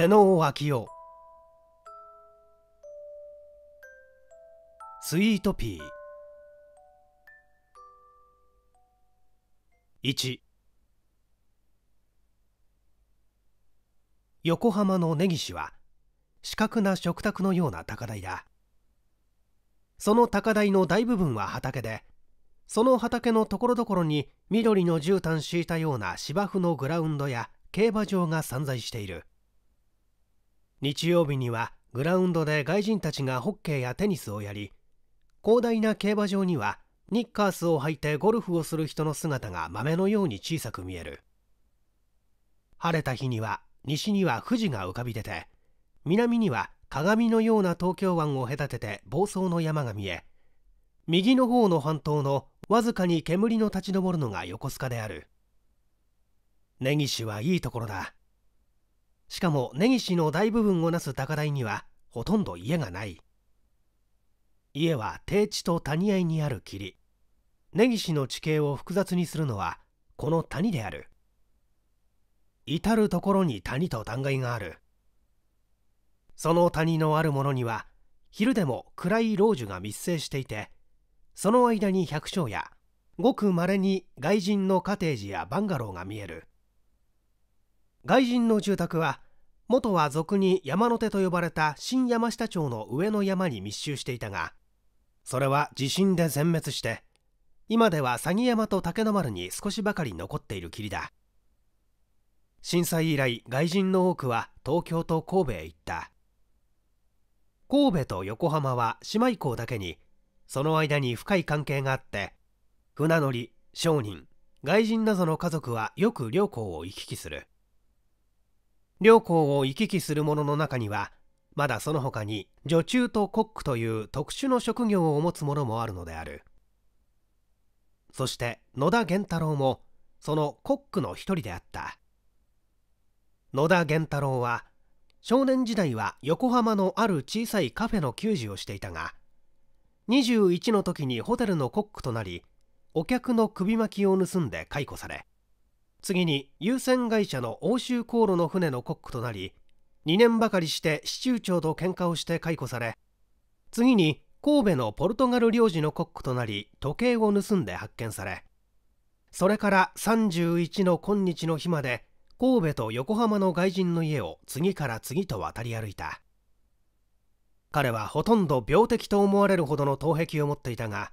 瀬能昭夫スイートピー1横浜の根岸は四角な食卓のような高台だその高台の大部分は畑でその畑のところどころに緑の絨毯敷いたような芝生のグラウンドや競馬場が散在している日曜日にはグラウンドで外人たちがホッケーやテニスをやり広大な競馬場にはニッカースを履いてゴルフをする人の姿が豆のように小さく見える晴れた日には西には富士が浮かび出て南には鏡のような東京湾を隔てて房総の山が見え右の方の半島のわずかに煙の立ち上るのが横須賀である根岸はいいところだしかも根岸の大部分をなす高台にはほとんど家がない家は低地と谷合にある霧根岸の地形を複雑にするのはこの谷である至る所に谷と断崖があるその谷のあるものには昼でも暗い老樹が密生していてその間に百姓やごくまれに外人のカテージやバンガローが見える外人の住宅は元は俗に山の手と呼ばれた新山下町の上の山に密集していたがそれは地震で全滅して今では詐欺山と竹の丸に少しばかり残っている霧だ震災以来外人の多くは東京と神戸へ行った神戸と横浜は姉妹校だけにその間に深い関係があって船乗り商人外人などの家族はよく両校を行き来する両校を行き来する者の中にはまだその他に女中とコックという特殊の職業を持つ者もあるのであるそして野田源太郎もそのコックの一人であった野田源太郎は少年時代は横浜のある小さいカフェの給仕をしていたが21の時にホテルのコックとなりお客の首巻きを盗んで解雇され次に優船会社の欧州航路の船のコックとなり2年ばかりして市中長と喧嘩をして解雇され次に神戸のポルトガル領事のコックとなり時計を盗んで発見されそれから31の今日の日まで神戸と横浜の外人の家を次から次と渡り歩いた彼はほとんど病的と思われるほどの頭壁を持っていたが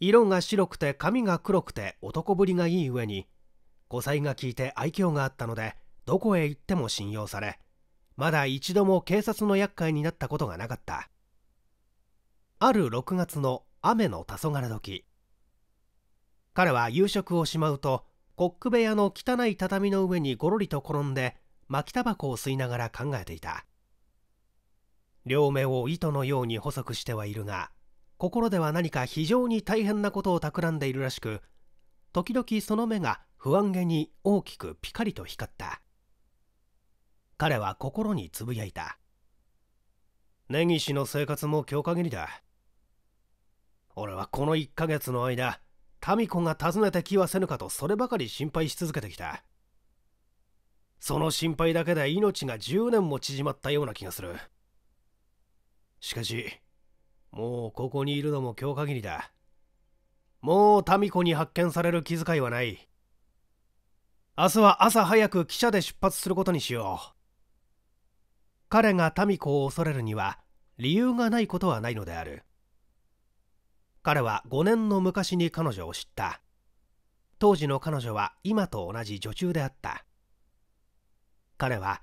色が白くて髪が黒くて男ぶりがいい上に後妻が聞いて愛嬌があったのでどこへ行っても信用されまだ一度も警察の厄介になったことがなかったある6月の雨の黄昏時彼は夕食をしまうとコック部屋の汚い畳の上にごろりと転んで巻きタバコを吸いながら考えていた両目を糸のように細くしてはいるが心では何か非常に大変なことを企んでいるらしく時々その目が不安げに大きくピカリと光った彼は心につぶやいた根岸の生活も今日限りだ俺はこの1ヶ月の間民子が訪ねてきはせぬかとそればかり心配し続けてきたその心配だけで命が10年も縮まったような気がするしかしもうここにいるのも今日限りだもう民子に発見される気遣いはない明日は朝早く汽車で出発することにしよう彼が民子を恐れるには理由がないことはないのである彼は5年の昔に彼女を知った当時の彼女は今と同じ女中であった彼は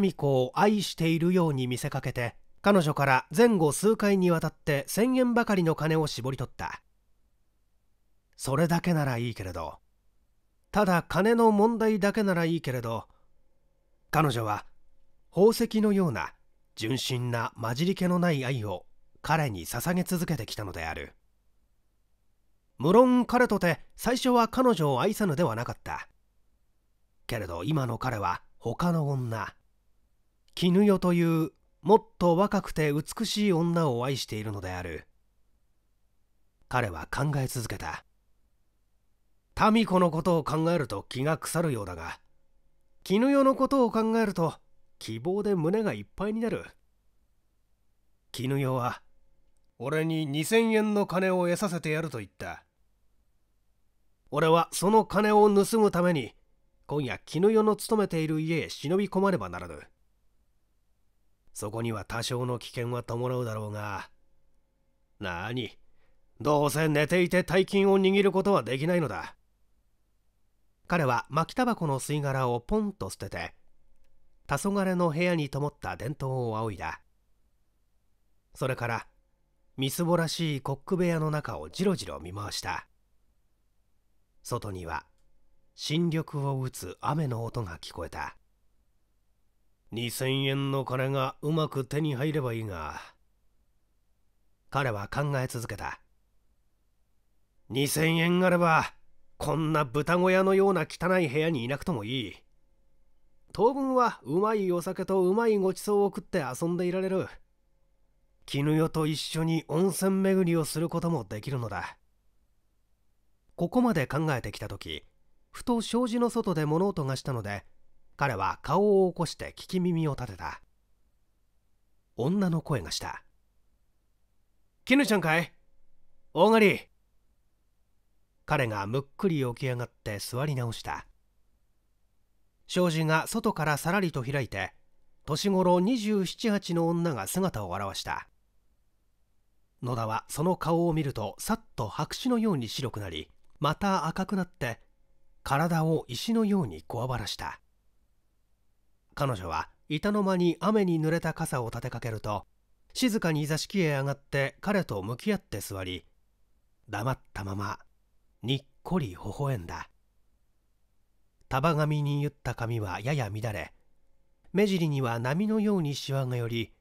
民子を愛しているように見せかけて彼女から前後数回にわたって1,000円ばかりの金を絞り取ったそれだけならいいけれどただ金の問題だけならいいけれど彼女は宝石のような純真な混じり気のない愛を彼に捧げ続けてきたのである無論彼とて最初は彼女を愛さぬではなかったけれど今の彼は他の女絹代というもっと若くて美しい女を愛しているのである彼は考え続けた民子のことを考えると気が腐るようだが絹代のことを考えると希望で胸がいっぱいになる絹代は俺に2000円の金を得させてやると言った俺はその金を盗むために今夜絹代の勤めている家へ忍び込まねばならぬそこには多少の危険は伴うだろうがなあにどうせ寝ていて大金を握ることはできないのだ彼は巻きタバコの吸い殻をポンと捨てて黄昏の部屋に灯った伝統を仰いだそれからみすぼらしいコック部屋の中をじろじろ見回した外には新緑を打つ雨の音が聞こえた2000円の金がうまく手に入ればいいが彼は考え続けた2000円あればこんな豚小屋のような汚い部屋にいなくともいい当分はうまいお酒とうまいごちそうを食って遊んでいられる絹代と一緒に温泉巡りをすることもできるのだここまで考えてきた時ふと障子の外で物音がしたので彼は顔を起こして聞き耳を立てた女の声がした「絹ちゃんかい大狩り彼がむっくり起き上がって座り直した障子が外からさらりと開いて年頃278の女が姿を現した野田はその顔を見るとさっと白紙のように白くなりまた赤くなって体を石のようにこわばらした彼女は板の間に雨に濡れた傘を立てかけると静かに座敷へ上がって彼と向き合って座り黙ったままにっこり微笑んだ束紙に言った髪はやや乱れ目尻には波のようにしわが寄り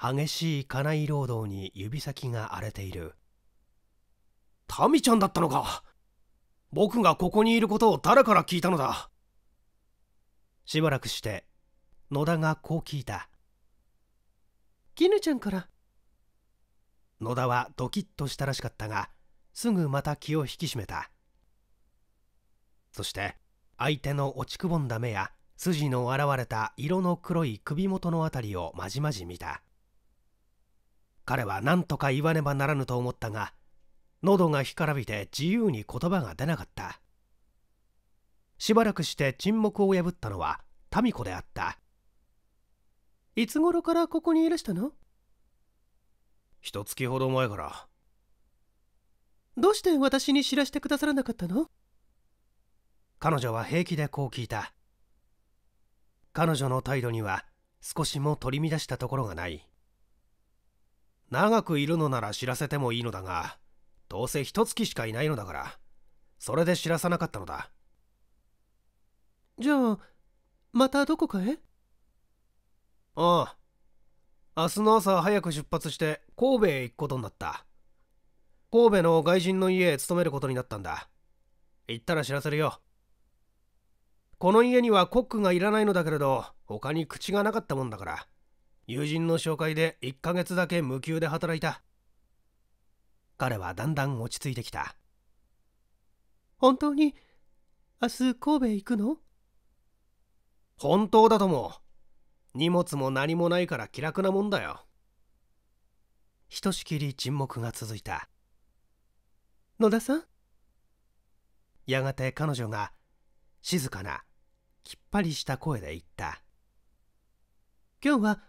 激しい家内労働に指先が荒れているタミちゃんだったのか僕がここにいることを誰から聞いたのだしばらくして野田がこう聞いた絹ちゃんから野田はドキッとしたらしかったがすぐまた気を引き締めたそして相手の落ちくぼんだ目や筋の現れた色の黒い首元の辺りをまじまじ見た彼は何とか言わねばならぬと思ったが喉が干からびて自由に言葉が出なかったしばらくして沈黙を破ったのは民子であったいつ頃からここにいらしたの一月ほど前からどうして私に知らせてくださらなかったの彼女は平気でこう聞いた彼女の態度には少しも取り乱したところがない長くいるのなら知らせてもいいのだがどうせ一月しかいないのだからそれで知らさなかったのだじゃあまたどこかへああ明日の朝早く出発して神戸へ行くことになった神戸の外人の家へ勤めることになったんだ行ったら知らせるよこの家にはコックがいらないのだけれど他に口がなかったもんだから友人の紹介で1ヶ月だけ無給で働いた彼はだんだん落ち着いてきた本当に明日神戸行くの本当だとも荷物も何もないから気楽なもんだよひとしきり沈黙が続いた野田さんやがて彼女が静かなきっぱりした声で言った今日は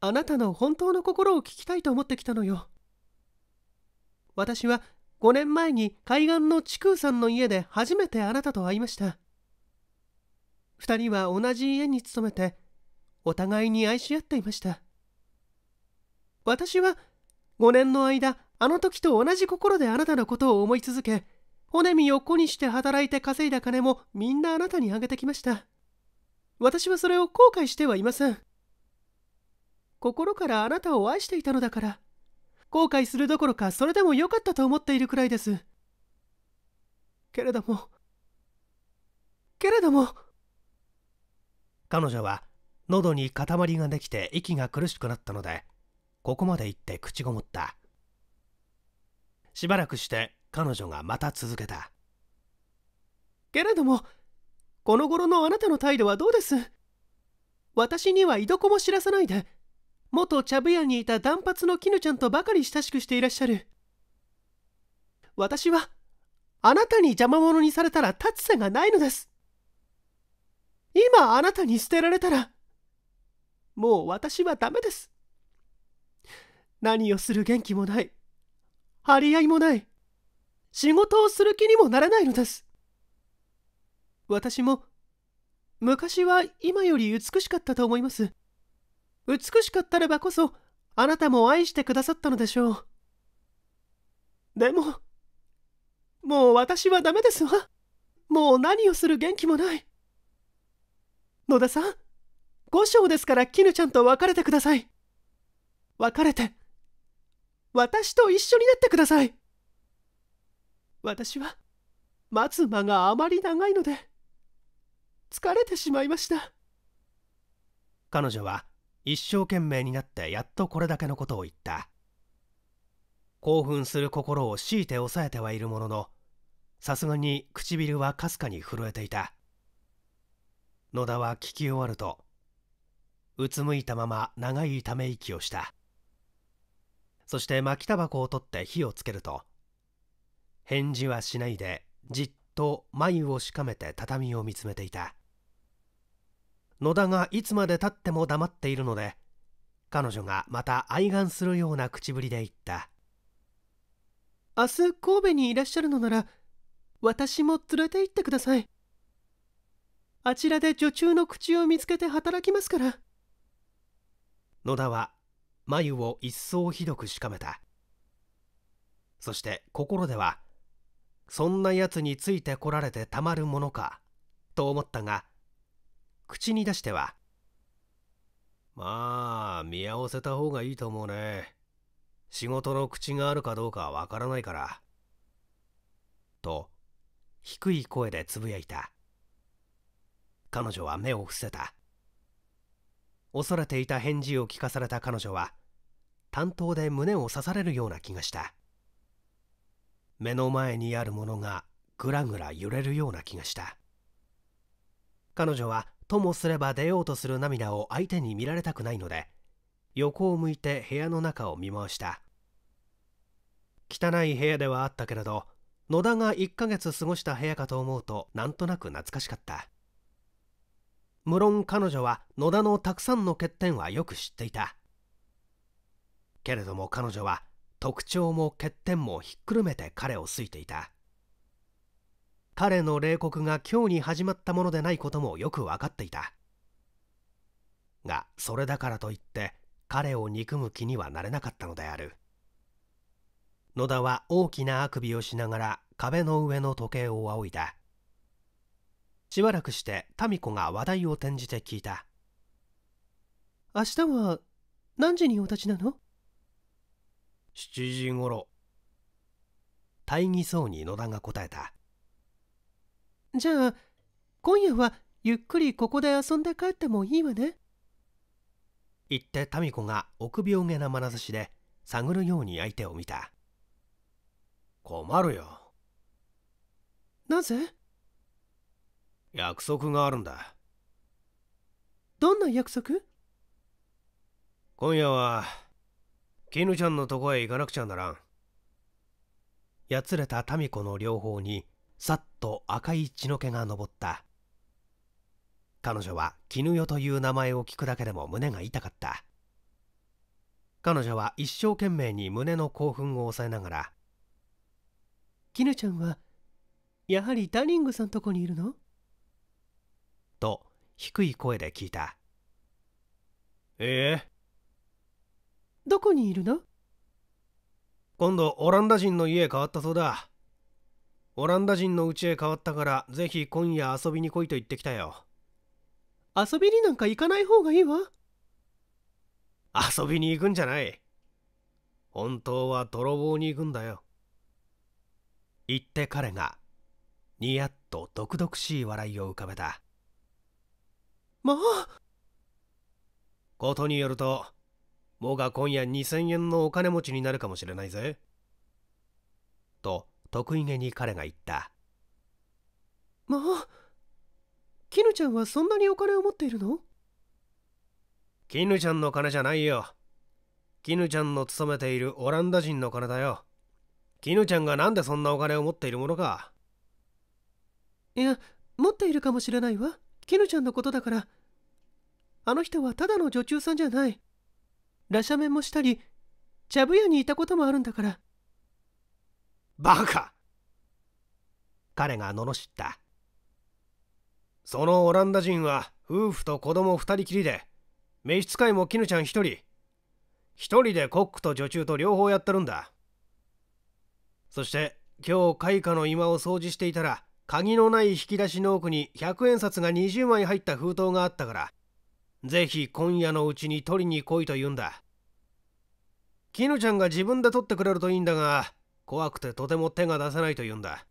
あなたの本当の心を聞きたいと思ってきたのよ私は5年前に海岸の地空さんの家で初めてあなたと会いました2人は同じ家に勤めてお互いに愛し合っていました私は5年の間あの時と同じ心であなたのことを思い続け骨身を子にして働いて稼いだ金もみんなあなたにあげてきました私はそれを後悔してはいません心からあなたを愛していたのだから後悔するどころかそれでも良かったと思っているくらいですけれどもけれども彼女は喉に塊ができて息が苦しくなったのでここまで言って口ごもったしばらくして彼女がまた続けたけれどもこの頃のあなたの態度はどうです私にはいどこも知らさないで元茶部屋にいた断髪の絹ちゃんとばかり親しくしていらっしゃる私はあなたに邪魔者にされたら立つ瀬がないのです今あなたに捨てられたらもう私はダメです何をする元気もない張り合いもない仕事をする気にもならないのです私も昔は今より美しかったと思います美しかったらばこそあなたも愛してくださったのでしょうでももう私はダメですわもう何をする元気もない野田さん5章ですから絹ちゃんと別れてください別れて私と一緒になってください私は待つ間があまり長いので疲れてしまいました彼女は一生懸命になってやっとこれだけのことを言った興奮する心を強いて抑えてはいるもののさすがに唇はかすかに震えていた野田は聞き終わるとうつむいたまま長いため息をしたそして巻きタバコを取って火をつけると返事はしないでじっと眉をしかめて畳を見つめていた野田がいつまでたっても黙っているので彼女がまた愛玩するような口ぶりで言った明日神戸にいらっしゃるのなら私も連れて行ってくださいあちらで女中の口を見つけて働きますから野田は眉を一層ひどくしかめたそして心ではそんなやつについてこられてたまるものかと思ったが口に出してはまあ見合わせた方がいいと思うね仕事の口があるかどうかわからないからと低い声でつぶやいた彼女は目を伏せた恐れていた返事を聞かされた彼女は担当で胸を刺されるような気がした目の前にあるものがぐらぐら揺れるような気がした彼女はともすれば出ようとする涙を相手に見られたくないので横を向いて部屋の中を見回した汚い部屋ではあったけれど野田が1ヶ月過ごした部屋かと思うとなんとなく懐かしかった無論彼女は野田のたくさんの欠点はよく知っていたけれども彼女は特徴も欠点もひっくるめて彼を好いていた彼の冷酷が今日に始まったものでないこともよく分かっていたがそれだからといって彼を憎む気にはなれなかったのである野田は大きなあくびをしながら壁の上の時計を仰いだしばらくして民子が話題を転じて聞いた明日は何時にお立ちなの7時ごろ大義そうに野田が答えたじゃあ今夜はゆっくりここで遊んで帰ってもいいわね言って民子が臆病げな眼差しで探るように相手を見た困るよなぜ約束があるんだどんな約束今夜は絹ちゃんのとこへ行かなくちゃならん。やつれた民子の両方にさっと赤い血の気が昇った。彼女は絹代という名前を聞くだけでも胸が痛かった。彼女は一生懸命に胸の興奮を抑えながら「絹ちゃんはやはりダニングさんとこにいるの?」と低い声で聞いた「ええどこにいるの今度オランダ人の家変わったそうだオランダ人の家へ変わったからぜひ今夜遊びに来いと言ってきたよ遊びになんか行かない方がいいわ遊びに行くんじゃない本当は泥棒に行くんだよ言って彼がニヤッと毒々しい笑いを浮かべたまあことによるともが今夜2000円のお金持ちになるかもしれないぜ。と、得意げに彼が言った。まあ、絹ちゃんはそんなにお金を持っているの絹ちゃんの金じゃないよ。絹ちゃんの勤めているオランダ人の金だよ。絹ちゃんがなんでそんなお金を持っているものか。いや、持っているかもしれないわ。絹ちゃんのことだから。あの人はただの女中さんじゃない。ラシャもしたり茶部屋にいたこともあるんだからバカ彼が罵ったそのオランダ人は夫婦と子供2人きりで召使いも絹ちゃん1人1人でコックと女中と両方やってるんだそして今日開花の居間を掃除していたら鍵のない引き出しの奥に100円札が20枚入った封筒があったからぜひ今夜のうちに取りに来いと言うんだ絹ちゃんが自分で取ってくれるといいんだが怖くてとても手が出せないと言うんだ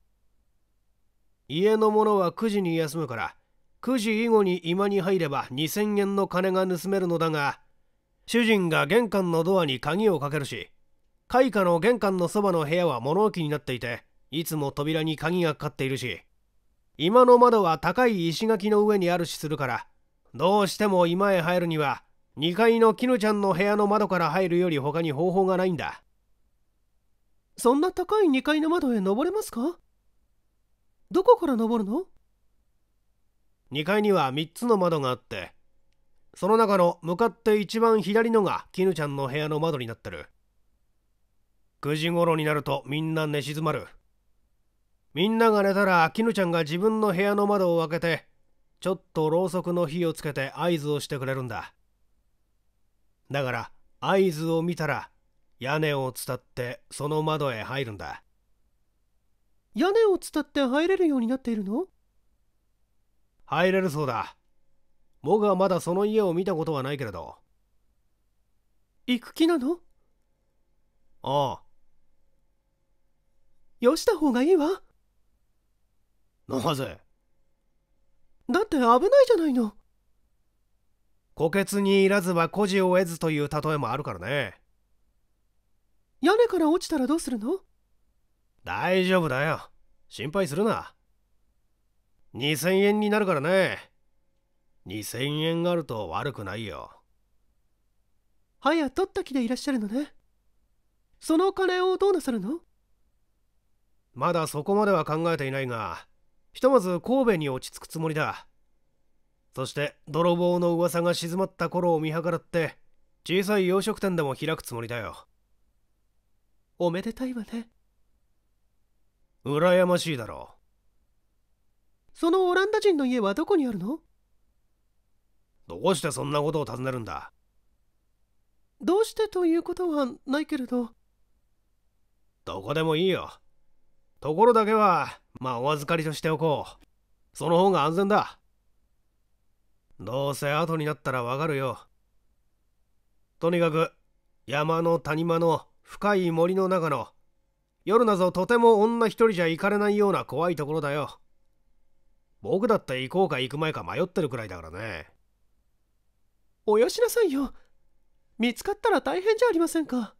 家の者は9時に休むから9時以後に居間に入れば2000円の金が盗めるのだが主人が玄関のドアに鍵をかけるし開花の玄関のそばの部屋は物置になっていていつも扉に鍵がかかっているし今の窓は高い石垣の上にあるしするからどうしても居間へ入るには2階の絹ちゃんの部屋の窓から入るより他に方法がないんだそんな高い2階の窓へ登れますかどこから登るの ?2 階には3つの窓があってその中の向かって一番左のが絹ちゃんの部屋の窓になってる9時頃になるとみんな寝静まるみんなが寝たら絹ちゃんが自分の部屋の窓を開けてちょっとろうそくの火をつけて合図をしてくれるんだだから合図を見たら屋根を伝ってその窓へ入るんだ屋根を伝って入れるようになっているの入れるそうだ僕はまだその家を見たことはないけれど行く気なのああよした方がいいわなぜだって危ないじゃないの虎穴にいらずは孤児を得ずという例えもあるからね屋根から落ちたらどうするの大丈夫だよ心配するな2000円になるからね2000円があると悪くないよはや取った気でいらっしゃるのねその金をどうなさるのまだそこまでは考えていないがひとまず神戸に落ち着くつもりだそして泥棒の噂が静まった頃を見計らって小さい洋食店でも開くつもりだよおめでたいわね羨ましいだろうそのオランダ人の家はどこにあるのどうしてそんなことを尋ねるんだどうしてということはないけれどどこでもいいよところだけはまあお預かりとしておこうその方が安全だどうせ後になったらわかるよ。とにかく、山の谷間の深い森の中の、夜なぞとても女一人じゃ行かれないような怖いところだよ。僕だって行こうか行く前か迷ってるくらいだからね。およしなさいよ。見つかったら大変じゃありませんか。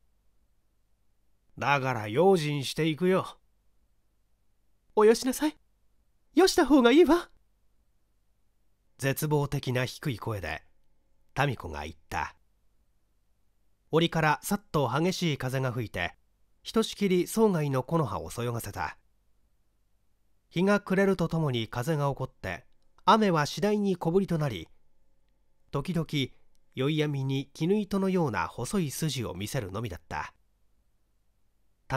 だから用心していくよ。およしなさい。よした方がいいわ。絶望的な低い声で民子が言った檻からさっと激しい風が吹いてひとしきり窓外の木の葉をそよがせた日が暮れるとともに風が起こって雨は次第に小ぶりとなり時々宵闇に絹糸のような細い筋を見せるのみだった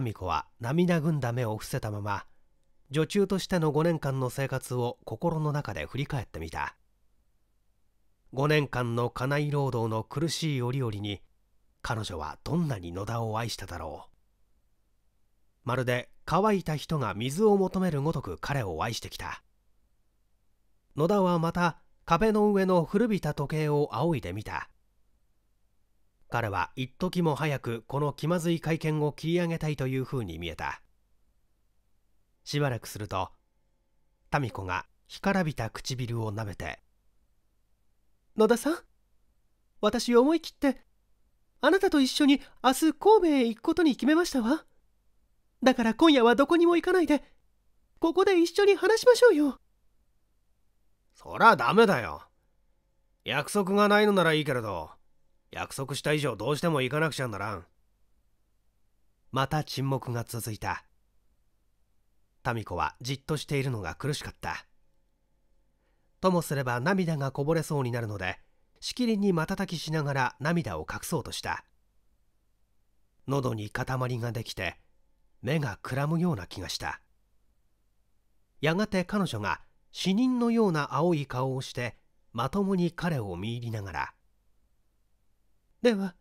民子は涙ぐんだ目を伏せたまま女中としての5年間の生活を心の中で振り返ってみた5年間の家内労働の苦しい折々に彼女はどんなに野田を愛しただろうまるで乾いた人が水を求めるごとく彼を愛してきた野田はまた壁の上の古びた時計を仰いでみた彼は一時も早くこの気まずい会見を切り上げたいというふうに見えたしばらくすると民子が干からびた唇をなめて野田さん私思い切ってあなたと一緒に明日神戸へ行くことに決めましたわだから今夜はどこにも行かないでここで一緒に話しましょうよそらダメだよ約束がないのならいいけれど約束した以上どうしても行かなくちゃならんまた沈黙が続いた民子はじっとしているのが苦しかったともすれば涙がこぼれそうになるのでしきりに瞬きしながら涙を隠そうとした喉に塊ができて目がくらむような気がしたやがて彼女が死人のような青い顔をしてまともに彼を見入りながら「では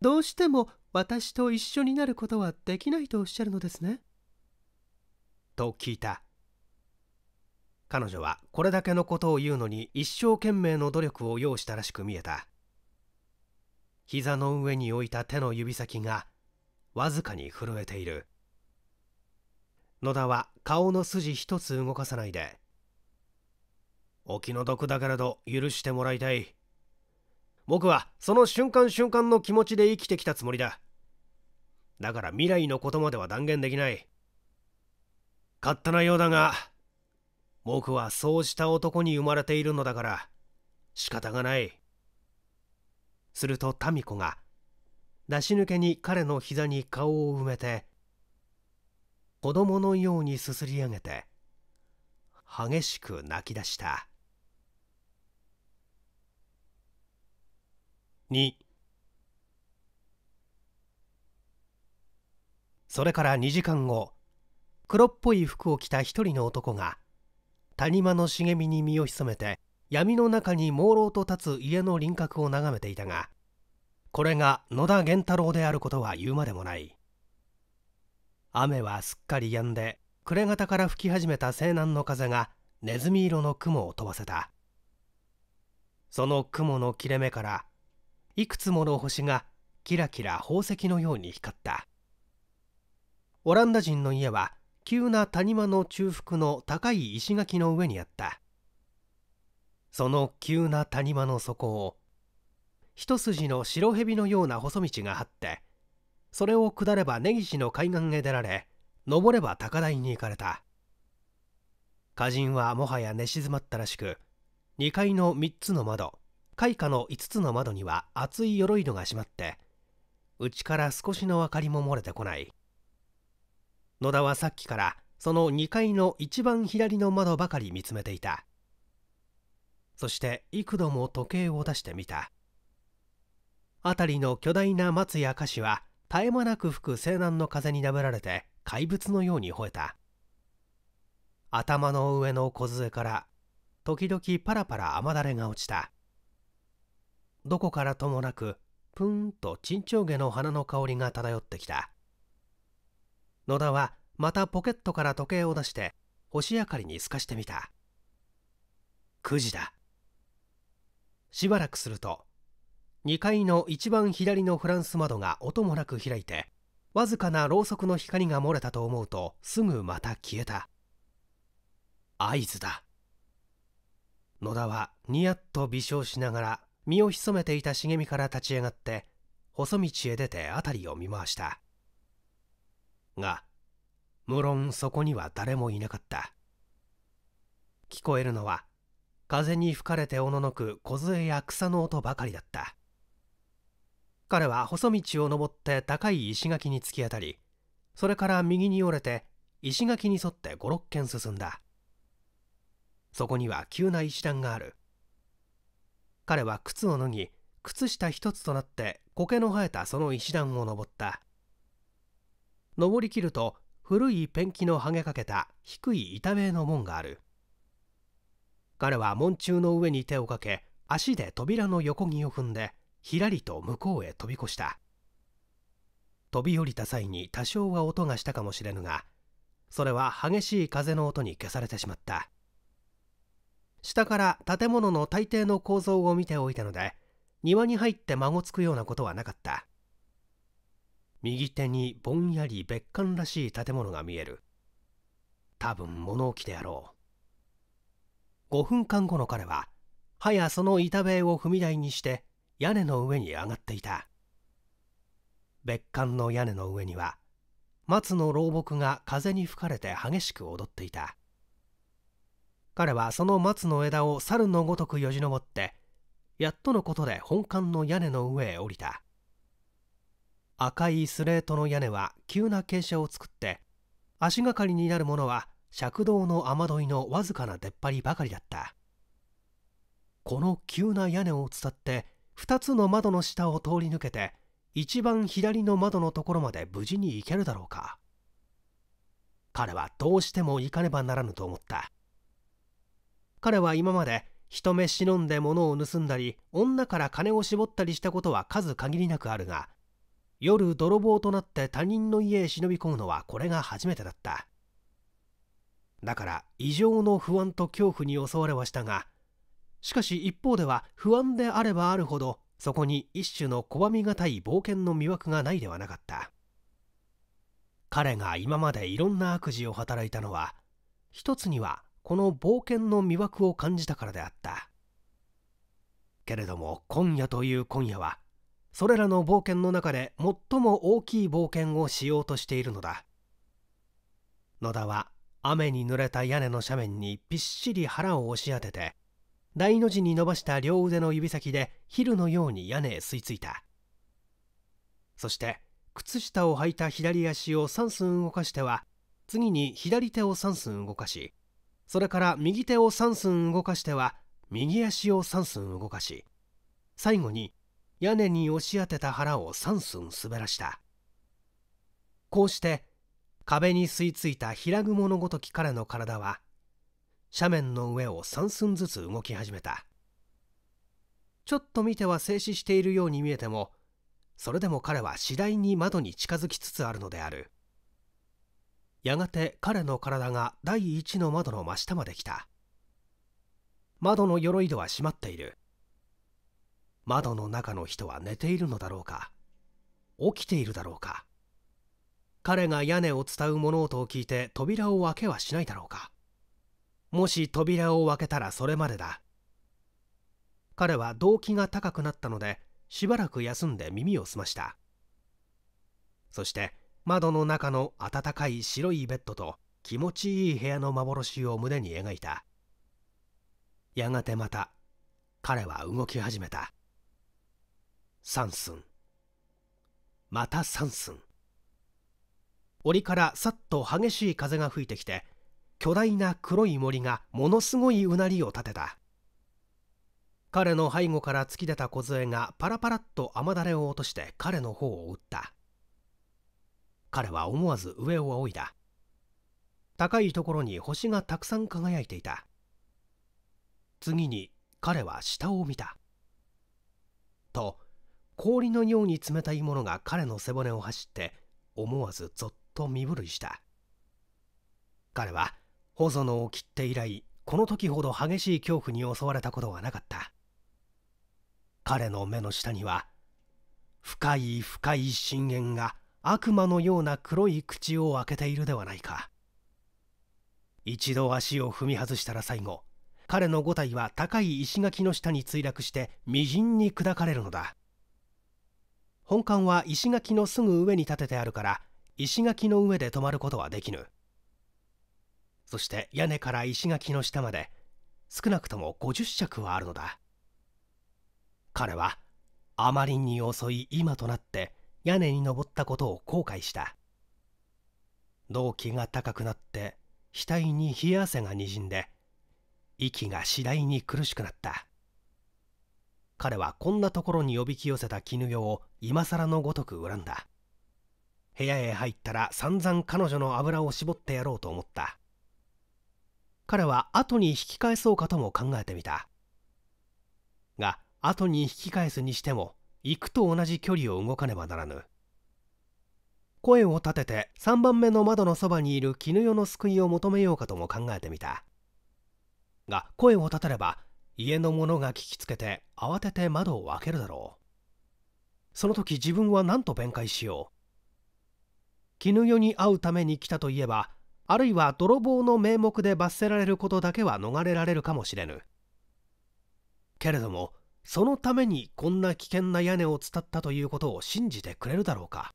どうしても私と一緒になることはできないとおっしゃるのですね?」と聞いた彼女はこれだけのことを言うのに一生懸命の努力を要したらしく見えた膝の上に置いた手の指先がわずかに震えている野田は顔の筋一つ動かさないで「お気の毒だけれど許してもらいたい」僕はその瞬間瞬間の気持ちで生きてきたつもりだだから未来のことまでは断言できない勝手なようだが僕はそうした男に生まれているのだから仕方がないすると民子が出し抜けに彼の膝に顔を埋めて子供のようにすすり上げて激しく泣き出した2それから2時間後黒っぽい服を着た一人の男が谷間の茂みに身を潜めて闇の中に朦朧と立つ家の輪郭を眺めていたがこれが野田源太郎であることは言うまでもない雨はすっかり止んで暮れ方から吹き始めた西南の風がネズミ色の雲を飛ばせたその雲の切れ目からいくつもの星がキラキラ宝石のように光ったオランダ人の家は急な谷間の中腹の高い石垣の上にあったその急な谷間の底を一筋の白蛇のような細道が張ってそれを下れば根岸の海岸へ出られ登れば高台に行かれた歌人はもはや寝静まったらしく2階の3つの窓開花の5つの窓には厚い鎧戸が閉まって内から少しの明かりも漏れてこない野田はさっきからその2階の一番左の窓ばかり見つめていたそして幾度も時計を出してみた辺りの巨大な松や菓子は絶え間なく吹く西南の風になめられて怪物のように吠えた頭の上の梢から時々パラパラ雨だれが落ちたどこからともなくプーンとチンチョウの花の香りが漂ってきた野田はまたポケットから時計を出して星明かりに透かしてみた9時だしばらくすると2階の一番左のフランス窓が音もなく開いてわずかなろうそくの光が漏れたと思うとすぐまた消えた合図だ野田はニヤッと微笑しながら身を潜めていた茂みから立ち上がって細道へ出て辺りを見回したが無論そこには誰もいなかった聞こえるのは風に吹かれておののく梢や草の音ばかりだった彼は細道を登って高い石垣に突き当たりそれから右に折れて石垣に沿って56軒進んだそこには急な石段がある彼は靴を脱ぎ靴下一つとなって苔の生えたその石段を登った登りきると古いペンキの剥げかけた低い板塀の門がある彼は門柱の上に手をかけ足で扉の横木を踏んでひらりと向こうへ飛び越した飛び降りた際に多少は音がしたかもしれぬがそれは激しい風の音に消されてしまった下から建物の大抵の構造を見ておいたので庭に入って孫つくようなことはなかった右手にぼんやり別館らしい建物が見える多分物置であろう5分間後の彼ははやその板塀を踏み台にして屋根の上に上がっていた別館の屋根の上には松の老木が風に吹かれて激しく踊っていた彼はその松の枝を猿のごとくよじ登ってやっとのことで本館の屋根の上へ降りた赤いスレートの屋根は急な傾斜を作って足がかりになるものは尺道の雨どいのわずかな出っ張りばかりだったこの急な屋根を伝って2つの窓の下を通り抜けて一番左の窓のところまで無事に行けるだろうか彼はどうしても行かねばならぬと思った彼は今まで人目忍んで物を盗んだり女から金を絞ったりしたことは数限りなくあるが夜泥棒となって他人の家へ忍び込むのはこれが初めてだっただから異常の不安と恐怖に襲われはしたがしかし一方では不安であればあるほどそこに一種の拒み難い冒険の魅惑がないではなかった彼が今までいろんな悪事を働いたのは一つにはこの冒険の魅惑を感じたからであったけれども今夜という今夜はそれらの冒険の中で最も大きい冒険をしようとしているのだ野田は雨に濡れた屋根の斜面にびっしり腹を押し当てて大の字に伸ばした両腕の指先で昼のように屋根へ吸い付いたそして靴下を履いた左足を3寸動かしては次に左手を3寸動かしそれから右手を3寸動かしては右足を3寸動かし最後に屋根に押し当てた腹を3寸滑らしたこうして壁に吸い付いた平蜘蛛のごとき彼の体は斜面の上を3寸ずつ動き始めたちょっと見ては静止しているように見えてもそれでも彼は次第に窓に近づきつつあるのであるやがて彼の体が第一の窓の真下まで来た窓の鎧戸は閉まっている窓の中の人は寝ているのだろうか起きているだろうか彼が屋根を伝う物音を聞いて扉を開けはしないだろうかもし扉を開けたらそれまでだ彼は動機が高くなったのでしばらく休んで耳を澄ましたそして窓の中の暖かい白いベッドと気持ちいい部屋の幻を胸に描いたやがてまた彼は動き始めた三寸また三寸折からさっと激しい風が吹いてきて巨大な黒い森がものすごいうなりを立てた彼の背後から突き出た梢がパラパラっと雨だれを落として彼の方を打った彼は思わず上を仰いだ高いところに星がたくさん輝いていた次に彼は下を見たと氷のように冷たいものが彼の背骨を走って思わずぞっと身震いした彼は細野を切って以来この時ほど激しい恐怖に襲われたことはなかった彼の目の下には深い深い深淵が悪魔のような黒い口を開けているではないか一度足を踏み外したら最後彼の五体は高い石垣の下に墜落してみじんに砕かれるのだ本館は石垣のすぐ上に建ててあるから石垣の上で泊まることはできぬそして屋根から石垣の下まで少なくとも50尺はあるのだ彼はあまりに遅い今となって屋根に登ったことを後悔した動機が高くなって額に冷や汗がにじんで息が次第に苦しくなった彼はこんなところにおびき寄せた絹代を今更のごとく恨んだ部屋へ入ったら散々彼女の油を絞ってやろうと思った彼は後に引き返そうかとも考えてみたが後に引き返すにしても行くと同じ距離を動かねばならぬ声を立てて3番目の窓のそばにいる絹代の救いを求めようかとも考えてみたが声を立てれば家の者が聞きつけて慌てて窓を開けるだろうその時自分は何と弁解しよう絹代に会うために来たといえばあるいは泥棒の名目で罰せられることだけは逃れられるかもしれぬけれどもそのためにこんな危険な屋根を伝ったということを信じてくれるだろうか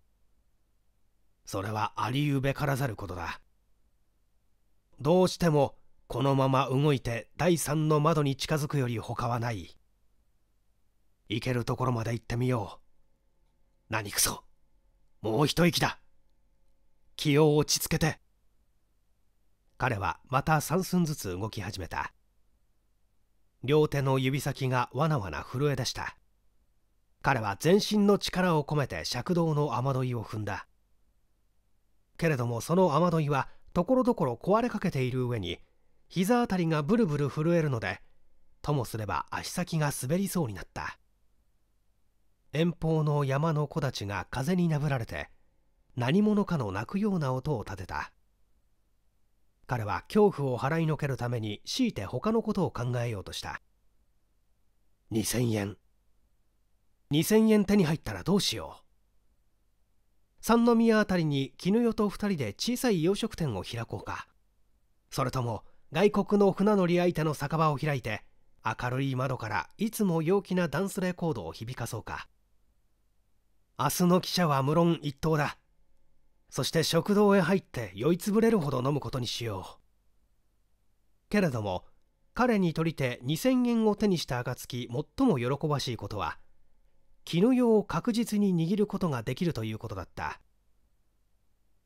それはありうべからざることだどうしてもこのまま動いて第三の窓に近づくより他はない行けるところまで行ってみよう何くそもう一息だ気を落ち着けて彼はまた3寸ずつ動き始めた両手の指先がわなわな震え出した彼は全身の力を込めて尺道の雨どいを踏んだけれどもその雨どいはところどころ壊れかけている上に膝あたりがブルブル震えるのでともすれば足先が滑りそうになった遠方の山の木立が風になぶられて何者かの鳴くような音を立てた彼は恐怖を払いのけるために強いて他のことを考えようとした2000円2000円手に入ったらどうしよう三宮辺りに絹代と2人で小さい洋食店を開こうかそれとも外国の船乗り相手の酒場を開いて明るい窓からいつも陽気なダンスレコードを響かそうか明日の汽車は無論一等だそして食堂へ入って酔いつぶれるほど飲むことにしようけれども彼にとりて2,000円を手にした暁最も喜ばしいことは絹代を確実に握ることができるということだった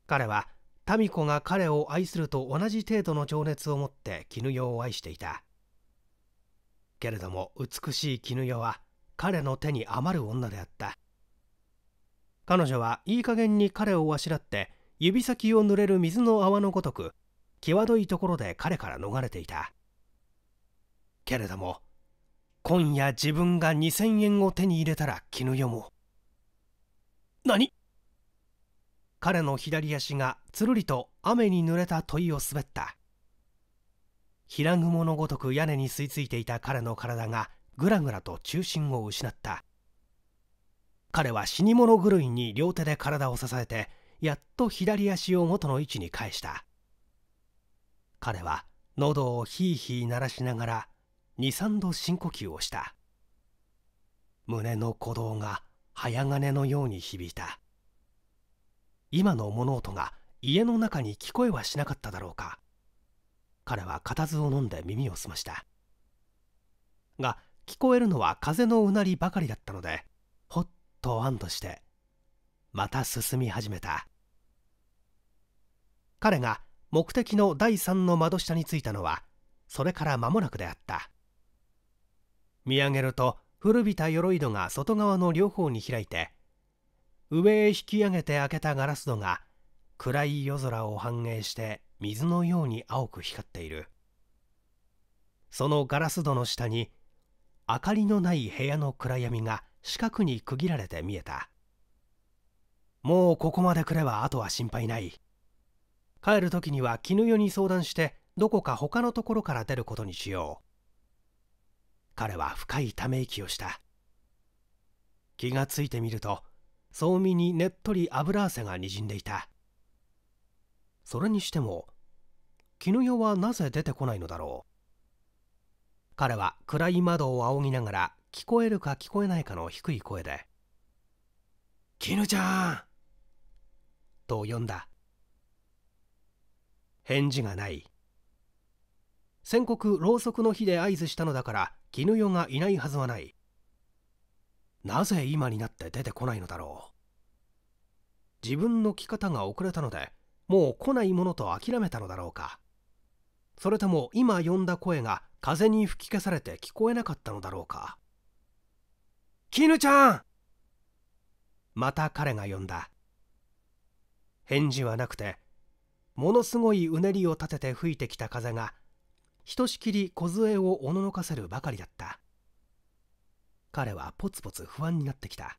彼は民子が彼を愛すると同じ程度の情熱を持って絹代を愛していたけれども美しい絹代は彼の手に余る女であった彼女はいい加減に彼をあしらって指先を濡れる水の泡のごとく際どいところで彼から逃れていたけれども今夜自分が2,000円を手に入れたら絹代も何彼の左足がつるりと雨に濡れた問いを滑った平雲のごとく屋根に吸い付いていた彼の体がぐらぐらと中心を失った彼は死に物狂いに両手で体を支えてやっと左足を元の位置に返した彼は喉をヒーヒー鳴らしながら23度深呼吸をした胸の鼓動が早金のように響いた今の物音が家の中に聞こえはしなかっただろうか彼は固唾を飲んで耳を澄ましたが聞こえるのは風のうなりばかりだったのでほっと安堵してまた進み始めた彼が目的の第3の窓下に着いたのはそれから間もなくであった見上げると古びた鎧戸が外側の両方に開いて上へ引き上げて開けたガラス戸が暗い夜空を反映して水のように青く光っているそのガラス戸の下に明かりのない部屋の暗闇が四角に区切られて見えたもうここまで来ればあとは心配ない帰る時には絹代に相談してどこか他のところから出ることにしよう彼は深いため息をした気がついてみるとそうにねっとり油汗がにじんでいたそれにしても絹代はなぜ出てこないのだろう彼は暗い窓を仰ぎながら聞こえるか聞こえないかの低い声で「絹ちゃん!」と呼んだ返事がない宣告ろうそくの火で合図したのだから絹代がいないはずはないなぜ今になって出てこないのだろう自分の着方が遅れたのでもう来ないものと諦めたのだろうかそれとも今呼んだ声が風に吹き消されて聞こえなかったのだろうか絹ちゃんまた彼が呼んだ返事はなくてものすごいうねりを立てて吹いてきた風がひとしきり梢をおののかせるばかりだった彼はポツポツ不安になってきた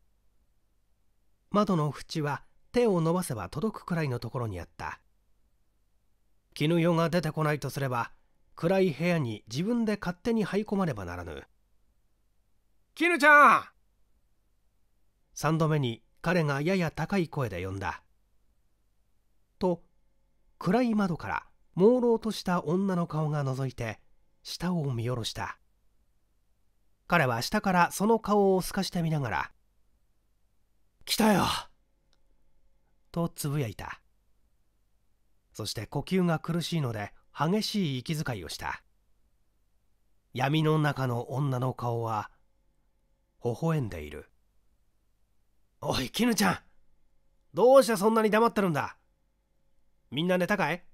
窓の縁は手を伸ばせば届くくらいのところにあった絹代が出てこないとすれば暗い部屋に自分で勝手に這い込まねばならぬ絹ちゃん3度目に彼がやや高い声で呼んだと暗い窓から朦朧とした女の顔が覗いて下を見下ろした彼は下からその顔を透かしてみながら「来たよ!」とつぶやいたそして呼吸が苦しいので激しい息遣いをした闇の中の女の顔は微笑んでいるおい絹ちゃんどうしてそんなに黙ってるんだみんな寝たかい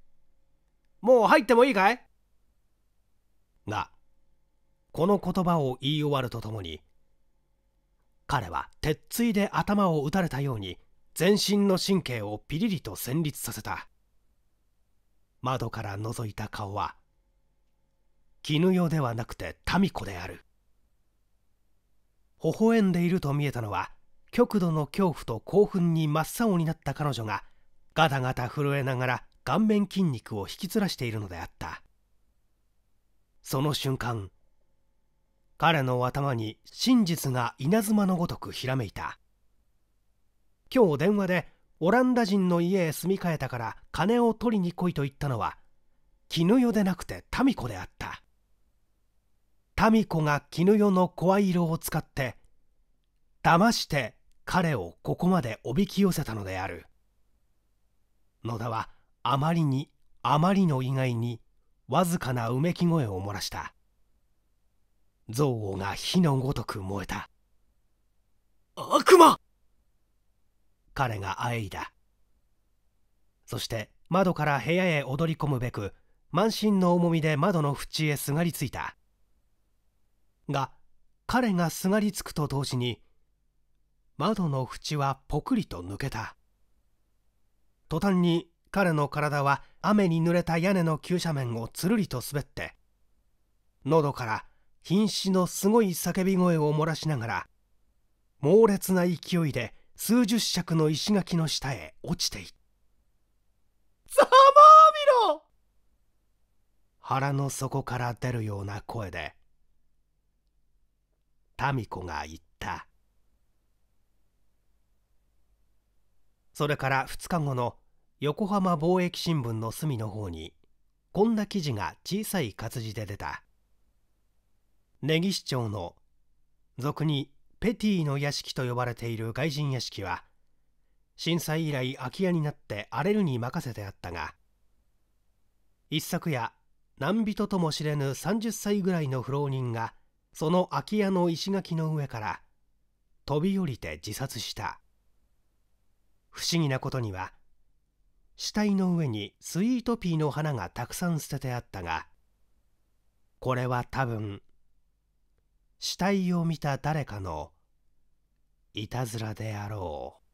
もう入ってもいいかいがこの言葉を言い終わるとともに彼は鉄槌で頭を打たれたように全身の神経をピリリと戦慄させた窓から覗いた顔は絹代ではなくて民子である微笑んでいると見えたのは極度の恐怖と興奮に真っ青になった彼女がガタガタ震えながら顔面筋肉を引きずらしているのであったその瞬間彼の頭に真実が稲妻のごとくひらめいた今日電話でオランダ人の家へ住み替えたから金を取りに来いと言ったのは絹代でなくて民子であった民子が絹代の声色を使って騙して彼をここまでおびき寄せたのである野田はあまりにあまりの意外にわずかなうめき声を漏らした憎悪が火のごとく燃えた悪魔彼があえいだそして窓から部屋へ踊り込むべく満身の重みで窓の縁へすがりついたが彼がすがりつくと同時に窓の縁はぽくりと抜けた途端に彼の体は雨に濡れた屋根の急斜面をつるりと滑って喉から瀕死のすごい叫び声を漏らしながら猛烈な勢いで数十尺の石垣の下へ落ちていったざまあみろ腹の底から出るような声で民子が言ったそれから2日後の横浜貿易新聞の隅の方にこんな記事が小さい活字で出た根岸町の俗にペティの屋敷と呼ばれている外人屋敷は震災以来空き家になって荒れるに任せてあったが一昨夜何人とも知れぬ30歳ぐらいの不老人がその空き家の石垣の上から飛び降りて自殺した不思議なことには死体の上にスイートピーの花がたくさん捨ててあったがこれは多分死体を見た誰かのいたずらであろう